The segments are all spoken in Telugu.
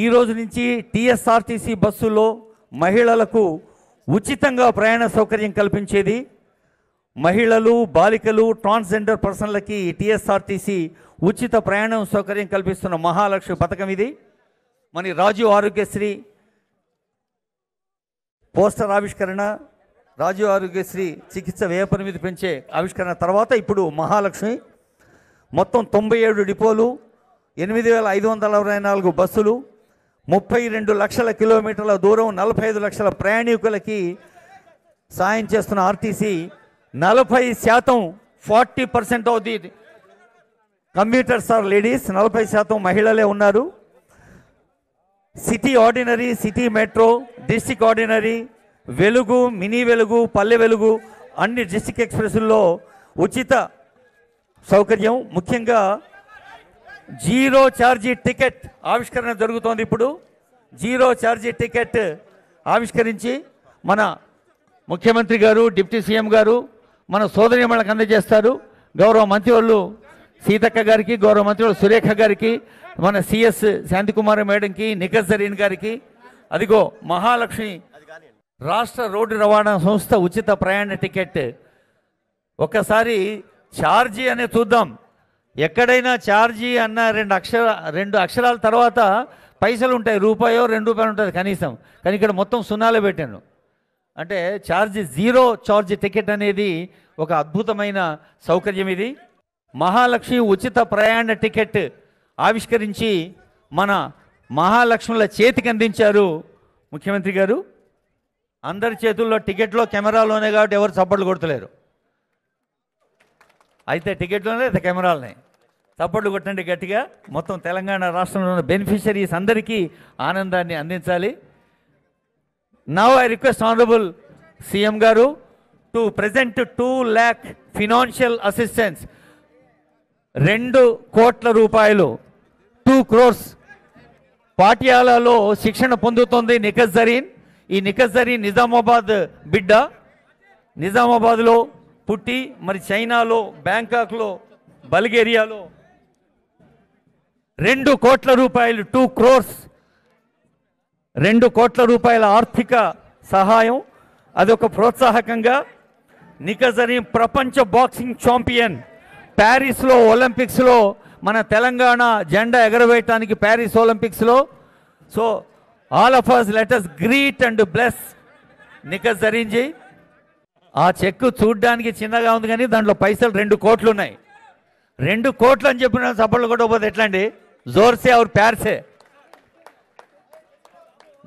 ఈ రోజు నుంచి టీఎస్ఆర్టీసీ బస్సులో మహిళలకు ఉచితంగా ప్రయాణ సౌకర్యం కల్పించేది మహిళలు బాలికలు ట్రాన్స్జెండర్ పర్సన్లకి టీఎస్ఆర్టీసీ ఉచిత ప్రయాణం సౌకర్యం కల్పిస్తున్న మహాలక్ష్మి పథకం ఇది మరి రాజీవ్ ఆరోగ్యశ్రీ పోస్టర్ ఆవిష్కరణ రాజీవ్ ఆరోగ్యశ్రీ చికిత్స వ్యయ పరిమితి పెంచే ఆవిష్కరణ తర్వాత ఇప్పుడు మహాలక్ష్మి మొత్తం తొంభై ఏడు డిపోలు ఎనిమిది వేల ఐదు వందల అరవై నాలుగు బస్సులు ముప్పై రెండు లక్షల కిలోమీటర్ల దూరం నలభై ఐదు లక్షల ప్రయాణికులకి సాయం చేస్తున్న ఆర్టీసీ నలభై శాతం forty percent of the computers are ladies నలభై శాతం మహిళలే ఉన్నారు city ordinary city metro district ordinary Velugu mini Velugu Palle వెలుగు అన్ని డిస్టిక్ ఎక్స్ప్రెస్ల్లో ఉచిత సౌకర్యం ముఖ్యంగా జీరో ఛార్జీ టికెట్ ఆవిష్కరణ జరుగుతోంది ఇప్పుడు జీరో ఛార్జీ టికెట్ ఆవిష్కరించి మన ముఖ్యమంత్రి గారు డిప్యూటీ సీఎం గారు మన సోదరి మనకు అందజేస్తారు గౌరవ మంత్రివర్లు సీతక్క గారికి గౌరవ మంత్రివర్లు సురేఖ గారికి మన సిఎస్ శాంతికుమార్ మేడంకి నిఖత్ జరీన్ గారికి అదిగో మహాలక్ష్మి రాష్ట్ర రోడ్డు రవాణా సంస్థ ఉచిత ప్రయాణ టికెట్ ఒక్కసారి ఛార్జీ అనే చూద్దాం ఎక్కడైనా ఛార్జీ అన్న రెండు అక్షర రెండు అక్షరాల తర్వాత పైసలు ఉంటాయి రూపాయో రెండు రూపాయలు ఉంటుంది కనీసం కానీ ఇక్కడ మొత్తం సున్నాలు పెట్టాను అంటే ఛార్జీ జీరో ఛార్జీ టికెట్ అనేది ఒక అద్భుతమైన సౌకర్యం ఇది మహాలక్ష్మి ఉచిత ప్రయాణ టికెట్ ఆవిష్కరించి మన మహాలక్ష్ముల చేతికి అందించారు ముఖ్యమంత్రి గారు అందరి చేతుల్లో టికెట్లో కెమెరాలోనే కాబట్టి ఎవరు చప్పట్లు కొడతలేరు అయితే టికెట్లోనే అయితే ఉన్నాయి తప్పట్లు కొట్టండి గట్టిగా మొత్తం తెలంగాణ రాష్ట్రంలో ఉన్న బెనిఫిషరీస్ అందరికీ ఆనందాన్ని అందించాలి now I request honourable CM గారు to present two lakh financial assistance రెండు కోట్ల రూపాయలు టూ క్రోర్స్ పాటియాలలో శిక్షణ పొందుతుంది నికజ్ జరీన్ ఈ నికజ్ జరీన్ నిజామాబాద్ బిడ్డ నిజామాబాద్లో పుట్టి మరి చైనాలో బ్యాంకాక్లో బల్గేరియాలో రెండు కోట్ల రూపాయలు టూ క్రోర్స్ రెండు కోట్ల రూపాయల ఆర్థిక సహాయం అదొక ప్రోత్సాహకంగా నికజరి ప్రపంచ బాక్సింగ్ ఛాంపియన్ ప్యారిస్లో ఒలింపిక్స్లో మన తెలంగాణ జెండా ఎగరవేయటానికి ప్యారిస్ ఒలింపిక్స్లో so all of us let's greet and bless నికజరీంజీ ఆ చెక్కు చూడ్డానికి చిన్నగా ఉంది కానీ దాంట్లో పైసలు రెండు కోట్లు ఉన్నాయి రెండు కోట్లు అని చెప్పిన సభలు పోతే ఎట్లా అండి జోర్సే ఆర్ ప్యార్సే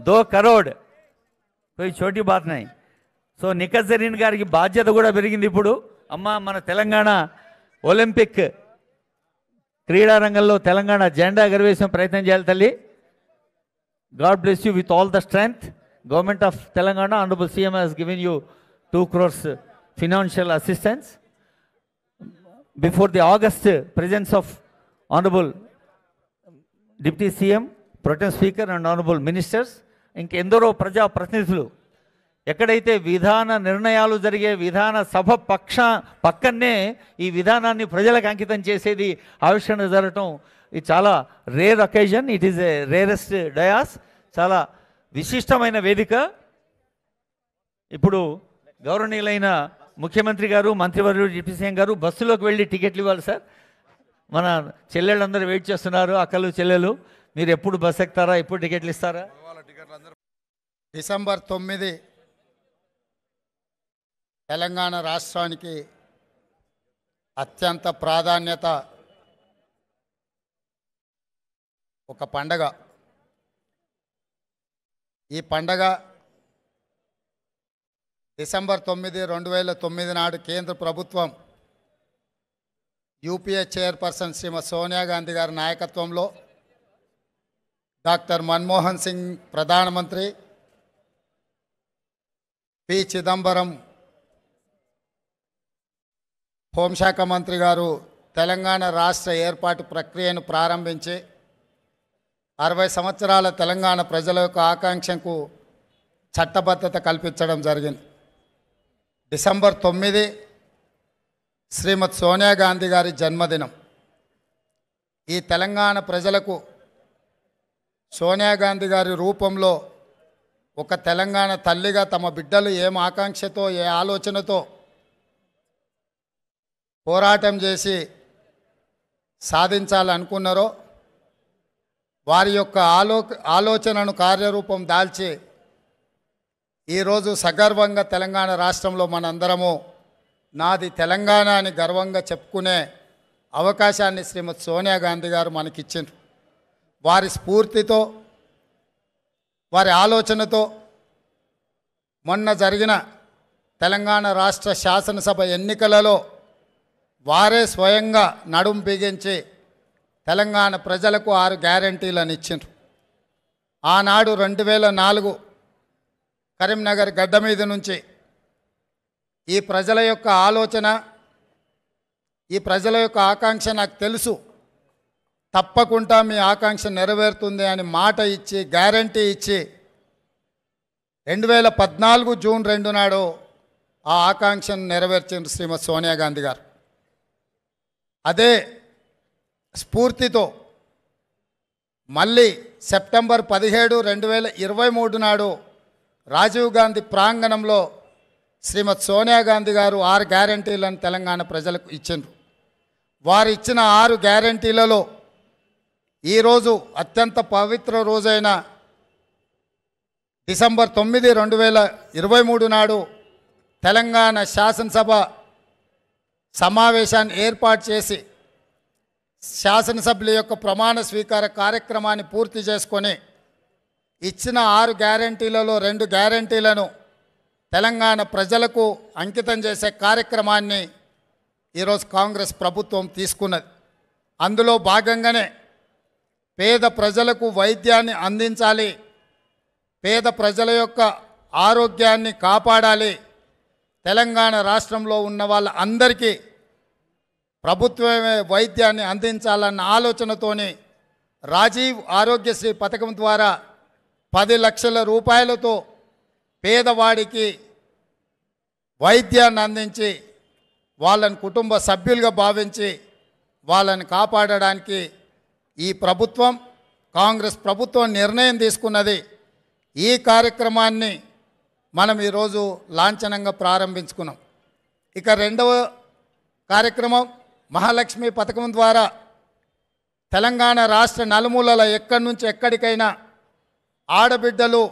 దో కరోడ్ పోయి చోటి బాతున్నాయి సో నికజరీన్ గారికి బాధ్యత కూడా పెరిగింది ఇప్పుడు అమ్మ మన తెలంగాణ ఒలింపిక్ క్రీడారంగంలో తెలంగాణ జెండా ఎగరవేసిన ప్రయత్నం చేయాలి తల్లి God bless you with all the strength government of Telangana honourable CM has given you two crores financial assistance before the august presence of Honorable Deputy CM protem speaker and Honorable ministers ఇంకెందరో ప్రజా ప్రతినిధులు ఎక్కడైతే విధాన నిర్ణయాలు జరిగే విధాన సభ పక్ష పక్కనే ఈ విధానాన్ని ప్రజలకు అంకితం చేసేది ఆవిష్కరణ జరగటం ఇది చాలా rare occasion it is a rarest dais చాలా విశిష్టమైన వేదిక ఇప్పుడు గౌరవనీయులైన ముఖ్యమంత్రి గారు మంత్రివర్యుడు జిపి సింగ్ గారు బస్సులోకి వెళ్ళి టికెట్లు ఇవ్వాలి సార్ మన చెల్లెళ్ళందరూ వెయిట్ చేస్తున్నారు అక్కలు చెల్లెలు మీరు ఎప్పుడు బస్సు ఎక్కుతారా ఎప్పుడు టికెట్లు ఇస్తారా డిసెంబర్ తొమ్మిది తెలంగాణ రాష్ట్రానికి అత్యంత ప్రాధాన్యత ఒక పండగ ఈ పండగ డిసెంబర్ తొమ్మిది రెండు వేల తొమ్మిది నాడు కేంద్ర ప్రభుత్వం యూపీఏ చైర్పర్సన్ శ్రీమతి సోనియా గాంధీ గారి నాయకత్వంలో డాక్టర్ మన్మోహన్ సింగ్ ప్రధానమంత్రి పి చిదంబరం హోంశాఖ మంత్రి గారు తెలంగాణ రాష్ట్ర ఏర్పాటు ప్రక్రియను ప్రారంభించి అరవై సంవత్సరాల తెలంగాణ ప్రజల యొక్క ఆకాంక్షకు చట్టబద్ధత కల్పించడం జరిగింది డిసెంబర్ తొమ్మిది శ్రీమద్ సోనియా గాంధీ గారి జన్మదినం ఈ తెలంగాణ ప్రజలకు సోనియా గాంధీ గారి రూపంలో ఒక తెలంగాణ తల్లిగా తమ బిడ్డలు ఏం ఆకాంక్షతో ఏ ఆలోచనతో పోరాటం చేసి సాధించాలనుకున్నారో వారి యొక్క ఆలో ఆలోచనను కార్యరూపం దాల్చి ఈరోజు సగర్వంగా తెలంగాణ రాష్ట్రంలో మనందరము నాది తెలంగాణ అని గర్వంగా చెప్పుకునే అవకాశాన్ని శ్రీమతి సోనియా గాంధీ గారు మనకిచ్చారు వారి స్ఫూర్తితో వారి ఆలోచనతో మొన్న జరిగిన తెలంగాణ రాష్ట్ర శాసనసభ ఎన్నికలలో వారే స్వయంగా నడుం బిగించి తెలంగాణ ప్రజలకు ఆరు గ్యారంటీలను ఇచ్చారు ఆనాడు రెండు వేల నాలుగు కరీంనగర్ గడ్డ మీద నుంచి ఈ ప్రజల యొక్క ఆలోచన ఈ ప్రజల యొక్క ఆకాంక్ష నాకు తెలుసు తప్పకుండా మీ ఆకాంక్ష నెరవేరుతుంది అని మాట ఇచ్చి గ్యారంటీ ఇచ్చి రెండు వేల పద్నాలుగు జూన్ రెండు నాడు ఆ ఆకాంక్షను నెరవేర్చిన శ్రీమతి సోనియా గాంధీ గారు అదే స్ఫూర్తితో మళ్ళీ సెప్టెంబర్ పదిహేడు రెండు వేల ఇరవై మూడు నాడు రాజీవ్ గాంధీ ప్రాంగణంలో శ్రీమతి సోనియా గాంధీ గారు ఆరు గ్యారంటీలను తెలంగాణ ప్రజలకు ఇచ్చిండ్రు వారు ఇచ్చిన ఆరు గ్యారంటీలలో ఈరోజు అత్యంత పవిత్ర రోజైన డిసెంబర్ తొమ్మిది రెండు వేల ఇరవై మూడు నాడు తెలంగాణ శాసనసభ సమావేశాన్ని ఏర్పాటు చేసి శాసనసభ్యుల యొక్క ప్రమాణ స్వీకార కార్యక్రమాన్ని పూర్తి చేసుకొని ఇచ్చిన ఆరు గ్యారంటీలలో రెండు గ్యారంటీలను తెలంగాణ ప్రజలకు అంకితం చేసే కార్యక్రమాన్ని ఈరోజు కాంగ్రెస్ ప్రభుత్వం తీసుకున్నది అందులో భాగంగానే పేద ప్రజలకు వైద్యాన్ని అందించాలి పేద ప్రజల యొక్క ఆరోగ్యాన్ని కాపాడాలి తెలంగాణ రాష్ట్రంలో ఉన్న వాళ్ళందరికీ ప్రభుత్వమే వైద్యాన్ని అందించాలన్న ఆలోచనతోని రాజీవ్ ఆరోగ్యశ్రీ పథకం ద్వారా పది లక్షల రూపాయలతో పేదవాడికి వైద్యాన్ని అందించి వాళ్ళని కుటుంబ సభ్యులుగా భావించి వాళ్ళని కాపాడడానికి ఈ ప్రభుత్వం కాంగ్రెస్ ప్రభుత్వం నిర్ణయం తీసుకున్నది ఈ కార్యక్రమాన్ని మనం ఈరోజు లాంఛనంగా ప్రారంభించుకున్నాం ఇక రెండవ కార్యక్రమం మహాలక్ష్మి పథకం ద్వారా తెలంగాణ రాష్ట్ర నలుమూలల ఎక్కడి నుంచి ఎక్కడికైనా ఆడబిడ్డలు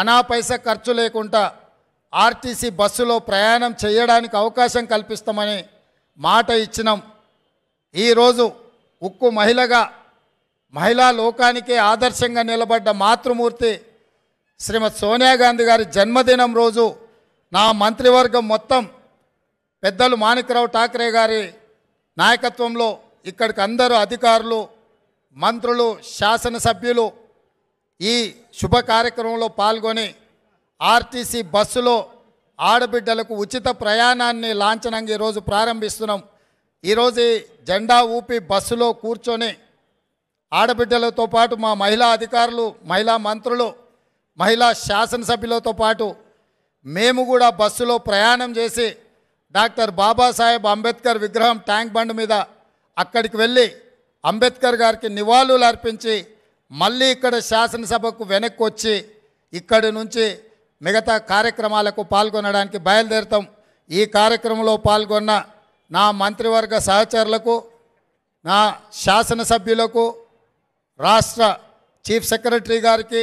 అనా పైస ఖర్చు లేకుండా ఆర్టీసీ బస్సులో ప్రయాణం చేయడానికి అవకాశం కల్పిస్తామని మాట ఇచ్చినాం ఈరోజు ఉక్కు మహిళగా మహిళా లోకానికే ఆదర్శంగా నిలబడ్డ మాతృమూర్తి శ్రీమతి సోనియా గాంధీ గారి జన్మదినం రోజు నా మంత్రివర్గం మొత్తం పెద్దలు మాణిక్రావు ఠాకరే గారి నాయకత్వంలో ఇక్కడికి అందరూ అధికారులు మంత్రులు శాసనసభ్యులు ఈ శుభ కార్యక్రమంలో పాల్గొని ఆర్టీసీ బస్సులో ఆడబిడ్డలకు ఉచిత ప్రయాణాన్ని లాంఛనంగా ఈరోజు ప్రారంభిస్తున్నాం ఈరోజు జెండా ఊపి బస్సులో కూర్చొని ఆడబిడ్డలతో పాటు మా మహిళా అధికారులు మహిళా మంత్రులు మహిళా శాసనసభ్యులతో పాటు మేము కూడా బస్సులో ప్రయాణం చేసి డాక్టర్ బాబాసాహెబ్ అంబేద్కర్ విగ్రహం ట్యాంక్ బండ్ మీద అక్కడికి వెళ్ళి అంబేద్కర్ గారికి నివాళులు అర్పించి మళ్ళీ ఇక్కడ శాసనసభకు వెనక్కి వచ్చి ఇక్కడి నుంచి మిగతా కార్యక్రమాలకు పాల్గొనడానికి బయలుదేరుతాం ఈ కార్యక్రమంలో పాల్గొన్న నా మంత్రివర్గ సహచరులకు నా శాసనసభ్యులకు రాష్ట్ర చీఫ్ సెక్రటరీ గారికి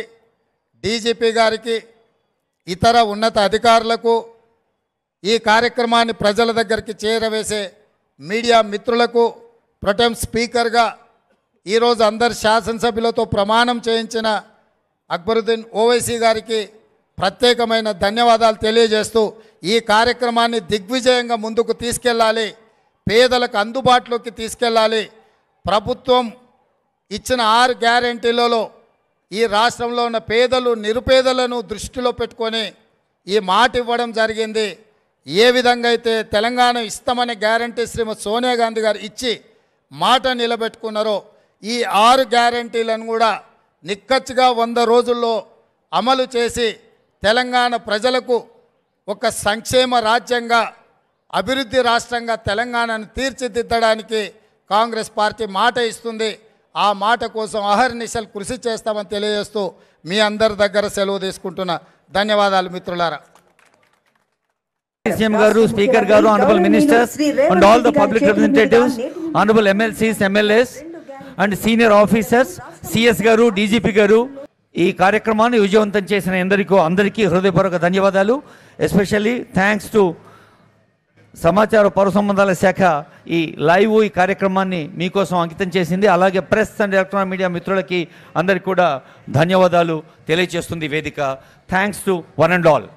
డీజీపీ గారికి ఇతర ఉన్నత అధికారులకు ఈ కార్యక్రమాన్ని ప్రజల దగ్గరికి చేరవేసే మీడియా మిత్రులకు ప్రొటెం స్పీకర్గా ఈరోజు అందరు శాసనసభ్యులతో ప్రమాణం చేయించిన అక్బరుద్దీన్ ఓవైసీ గారికి ప్రత్యేకమైన ధన్యవాదాలు తెలియజేస్తూ ఈ కార్యక్రమాన్ని దిగ్విజయంగా ముందుకు తీసుకెళ్ళాలి పేదలకు అందుబాటులోకి తీసుకెళ్ళాలి ప్రభుత్వం ఇచ్చిన ఆరు గ్యారంటీలలో ఈ రాష్ట్రంలో ఉన్న పేదలు నిరుపేదలను దృష్టిలో పెట్టుకొని ఈ మాట ఇవ్వడం జరిగింది ఏ విధంగా అయితే తెలంగాణ ఇస్తామనే గ్యారంటీ శ్రీమతి సోనియా గాంధీ గారు ఇచ్చి మాట నిలబెట్టుకున్నారో ఈ ఆరు గ్యారంటీలను కూడా నిక్కచ్చిగా వంద రోజుల్లో అమలు చేసి తెలంగాణ ప్రజలకు ఒక సంక్షేమ రాజ్యంగా అభివృద్ధి రాష్ట్రంగా తెలంగాణను తీర్చిదిద్దడానికి కాంగ్రెస్ పార్టీ మాట ఇస్తుంది ఆ మాట కోసం అహర్నిశలు కృషి చేస్తామని తెలియజేస్తూ మీ అందరి దగ్గర సెలవు తీసుకుంటున్నా ధన్యవాదాలు మిత్రులారా సీఎం గారు స్పీకర్ గారు honourable ministers and all the public representatives honourable MLCs MLAs and senior officers CS గారు డీజీపీ గారు ఈ కార్యక్రమాన్ని విజయవంతం చేసిన ఎందరికో అందరికీ హృదయపూర్వక ధన్యవాదాలు ఎస్పెషల్లీ థ్యాంక్స్ టు సమాచార పౌర సంబంధాల శాఖ ఈ లైవ్ ఈ కార్యక్రమాన్ని మీకోసం అంకితం చేసింది అలాగే ప్రెస్ అండ్ ఎలక్ట్రానిక్ మీడియా మిత్రులకి అందరికీ కూడా ధన్యవాదాలు తెలియజేస్తుంది వేదిక thanks to one and all